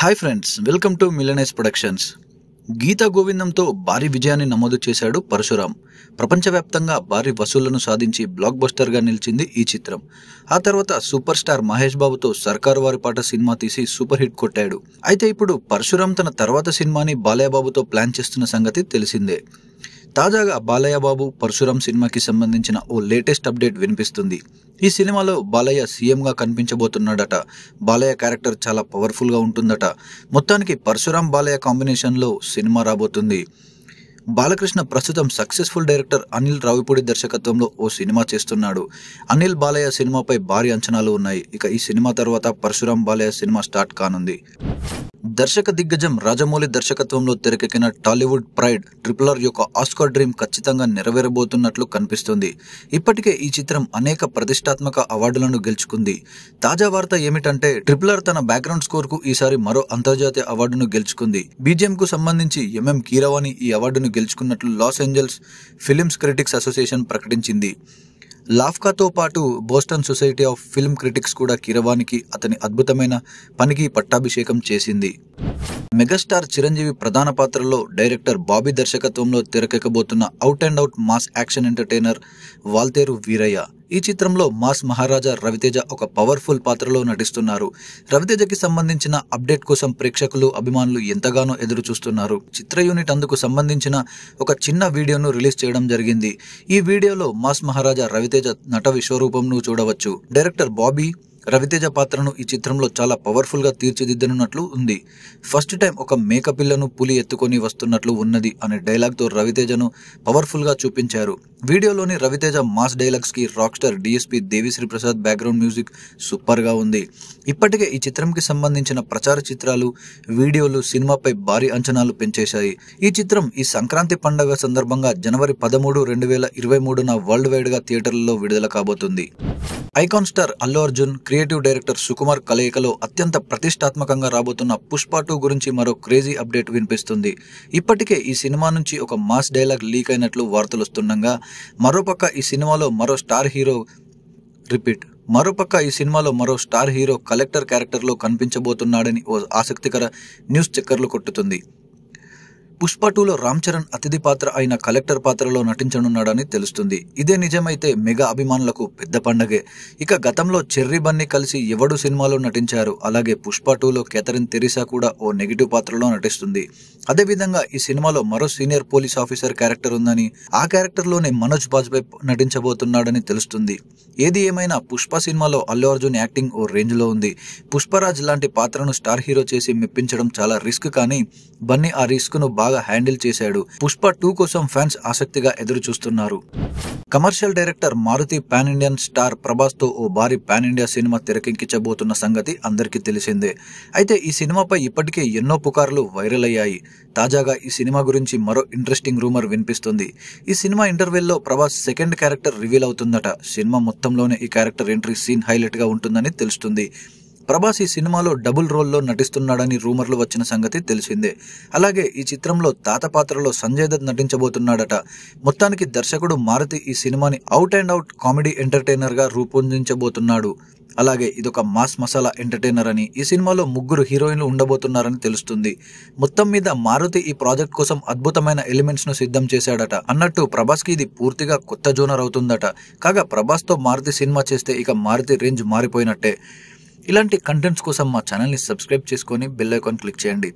hi friends welcome to Milanise productions గీతా గోవిందంతో భారీ విజయాన్ని నమోదు చేశాడు పరశురాం ప్రపంచవ్యాప్తంగా భారీ వసూళ్లను సాధించి బ్లాక్ బస్టర్గా నిలిచింది ఈ చిత్రం ఆ తర్వాత సూపర్ స్టార్ మహేష్ బాబుతో సర్కారు వారి పాట సినిమా తీసి సూపర్ హిట్ కొట్టాడు అయితే ఇప్పుడు పరశురాం తన తర్వాత సినిమాని బాలయ్యబాబుతో ప్లాన్ చేస్తున్న సంగతి తెలిసిందే తాజాగా బాలయ్య బాబు పరశురామ్ సినిమాకి సంబంధించిన ఓ లేటెస్ట్ అప్డేట్ వినిపిస్తుంది ఈ సినిమాలో బాలయ్య సీఎంగా కనిపించబోతున్నాడట బాలయ్య క్యారెక్టర్ చాలా పవర్ఫుల్గా ఉంటుందట మొత్తానికి పరశురామ్ బాలయ్య కాంబినేషన్లో సినిమా రాబోతుంది బాలకృష్ణ ప్రస్తుతం సక్సెస్ఫుల్ డైరెక్టర్ అనిల్ రావిపూడి దర్శకత్వంలో ఓ సినిమా చేస్తున్నాడు అనిల్ బాలయ్య సినిమాపై భారీ అంచనాలు ఉన్నాయి ఇక ఈ సినిమా తర్వాత పరశురామ్ బాలయ్య సినిమా స్టార్ట్ కానుంది దర్శక దిగ్గజం రాజమౌళి దర్శకత్వంలో తెరకెక్కిన టాలీవుడ్ ప్రైడ్ ట్రిపుల్ ఆర్ యొక్క ఆస్కార్ డ్రీమ్ ఖచ్చితంగా నెరవేరబోతున్నట్లు కనిపిస్తుంది ఇప్పటికే ఈ చిత్రం అనేక ప్రతిష్టాత్మక అవార్డులను గెలుచుకుంది తాజా వార్త ఏమిటంటే ట్రిపుల్ ఆర్ తన బ్యాక్గ్రౌండ్ స్కోర్ కు ఈసారి మరో అంతర్జాతీయ అవార్డును గెలుచుకుంది బీజిఎం కు సంబంధించి ఎంఎం కీరవాణి ఈ అవార్డును గెలుచుకున్నట్లు Los Angeles films critics association ప్రకటించింది లాఫ్కాతో పాటు Boston society of film critics కూడా కిరవానికి అతని అద్భుతమైన పనికి పట్టాభిషేకం చేసింది మెగాస్టార్ చిరంజీవి ప్రధాన పాత్రలో డైరెక్టర్ బాబీ దర్శకత్వంలో తెరకెక్కబోతున్న out and out mass action entertainer Waltair Veerayya ఈ చిత్రంలో మాస్ మహారాజా రవితేజ ఒక పవర్ఫుల్ పాత్రలో నటిస్తున్నారు రవితేజకి సంబంధించిన అప్డేట్ కోసం ప్రేక్షకులు అభిమానులు ఎంతగానో ఎదురు చూస్తున్నారు చిత్ర యూనిట్ అందుకు సంబంధించిన ఒక చిన్న వీడియోను రిలీజ్ చేయడం జరిగింది ఈ వీడియోలో మాస్ మహారాజా రవితేజ నట విశ్వరూపంను చూడవచ్చు డైరెక్టర్ బాబీ రవితేజ పాత్రను ఈ చిత్రంలో చాలా పవర్ఫుల్గా తీర్చిదిద్దనున్నట్లు ఉంది ఫస్ట్ టైం ఒక మేక పిల్లను పులి ఎత్తుకొని వస్తున్నట్లు ఉన్నది అనే డైలాగ్తో రవితేజను పవర్ఫుల్గా చూపించారు వీడియోలోని రవితేజ మాస్ డైలాగ్స్కి rock star DSP Devi Sri Prasad background music సూపర్గా ఉంది ఇప్పటికే ఈ చిత్రంకి సంబంధించిన ప్రచార చిత్రాలు వీడియోలు సినిమాపై భారీ అంచనాలు పెంచేశాయి ఈ చిత్రం ఈ సంక్రాంతి పండుగ సందర్భంగా జనవరి పదమూడు రెండు వేల ఇరవై మూడున వరల్డ్ వైడ్గా థియేటర్లలో విడుదల కాబోతుంది icon star Allu Arjun creative director Sukumar కలయికలో అత్యంత ప్రతిష్టాత్మకంగా రాబోతున్న పుష్ప టూ గురించి మరో క్రేజీ అప్డేట్ వినిపిస్తుంది ఇప్పటికే ఈ సినిమా నుంచి ఒక మాస్ డైలాగ్ లీక్ అయినట్లు వార్తలు వస్తుండగా మరోపక్క ఈ సినిమాలో మరో స్టార్ హీరో రిపీట్ మరోపక్క ఈ సినిమాలో మరో స్టార్ హీరో కలెక్టర్ క్యారెక్టర్లో కనిపించబోతున్నాడని ఓ ఆసక్తికర న్యూస్ చక్కర్లు కొట్టుతుంది పుష్ప టూలో రామ్ చరణ్ అతిథి పాత్ర అయిన కలెక్టర్ పాత్రలో నటించనున్నాడని తెలుస్తుంది ఇదే నిజమైతే మెగా అభిమానులకు పెద్ద పండగే ఇక గతంలో చెర్రీ బన్నీ కలిసి ఎవడు సినిమాలో నటించారు అలాగే పుష్ప టూలో కేథరిన్ తెరిసా కూడా ఓ నెగిటివ్ పాత్రలో నటిస్తుంది అదేవిధంగా ఈ సినిమాలో మరో సీనియర్ పోలీస్ ఆఫీసర్ క్యారెక్టర్ ఉందని ఆ క్యారెక్టర్లోనే మనోజ్ బాజ్పేయి నటించబోతున్నాడని తెలుస్తుంది ఏది ఏమైనా పుష్ప సినిమాలో అల్లు అర్జున్ యాక్టింగ్ ఓ రేంజ్లో ఉంది పుష్పరాజ్ లాంటి పాత్రను స్టార్ హీరో చేసి మెప్పించడం చాలా రిస్క్ కానీ బన్నీ ఆ రిస్క్ను బాగా బాగా హ్యాండిల్ చేశాడు పుష్ప టూ కోసం ఫ్యాన్స్ ఆసక్తిగా ఎదురు చూస్తున్నారు commercial director Maruthi pan Indian star Prabhas తో ఓ భారీ పాన్ ఇండియా సినిమా తెరకెక్కించబోతున్న సంగతి అందరికీ తెలిసిందే అయితే ఈ సినిమాపై ఇప్పటికే ఎన్నో పుకార్లు వైరల్ అయ్యాయి తాజాగా ఈ సినిమా గురించి మరో ఇంట్రెస్టింగ్ రూమర్ వినిపిస్తుంది ఈ సినిమా ఇంటర్వెల్లో ప్రభాస్ సెకండ్ క్యారెక్టర్ రివీల్ అవుతుందట సినిమా మొత్తంలోనే ఈ క్యారెక్టర్ ఎంట్రీ సీన్ హైలైట్ గా ఉంటుందని తెలుస్తుంది ప్రభాస్ ఈ సినిమాలో డబుల్ రోల్లో నటిస్తున్నాడని రూమర్లు వచ్చిన సంగతి తెలిసిందే అలాగే ఈ చిత్రంలో తాత పాత్రలో సంజయ్ దత్ నటించబోతున్నాడట మొత్తానికి దర్శకుడు మారుతి ఈ సినిమాని అవుట్ అండ్ అవుట్ కామెడీ ఎంటర్టైనర్గా రూపొందించబోతున్నాడు అలాగే ఇదొక మాస్ మసాలా ఎంటర్టైనర్ అని ఈ సినిమాలో ముగ్గురు హీరోయిన్లు ఉండబోతున్నారని తెలుస్తుంది మొత్తం మీద మారుతి ఈ ప్రాజెక్ట్ కోసం అద్భుతమైన ఎలిమెంట్స్ ను సిద్ధం చేశాడట అన్నట్టు ప్రభాస్ ఇది పూర్తిగా కొత్త జోనర్ అవుతుందట కాగా ప్రభాస్ తో మారుతి సినిమా చేస్తే ఇక మారుతి రేంజ్ మారిపోయినట్టే ఇలాంటి కంటెంట్స్ కోసం మా ఛానల్ని సబ్స్క్రైబ్ చేసుకొని బెల్ ఐకాన్ క్లిక్ చేయండి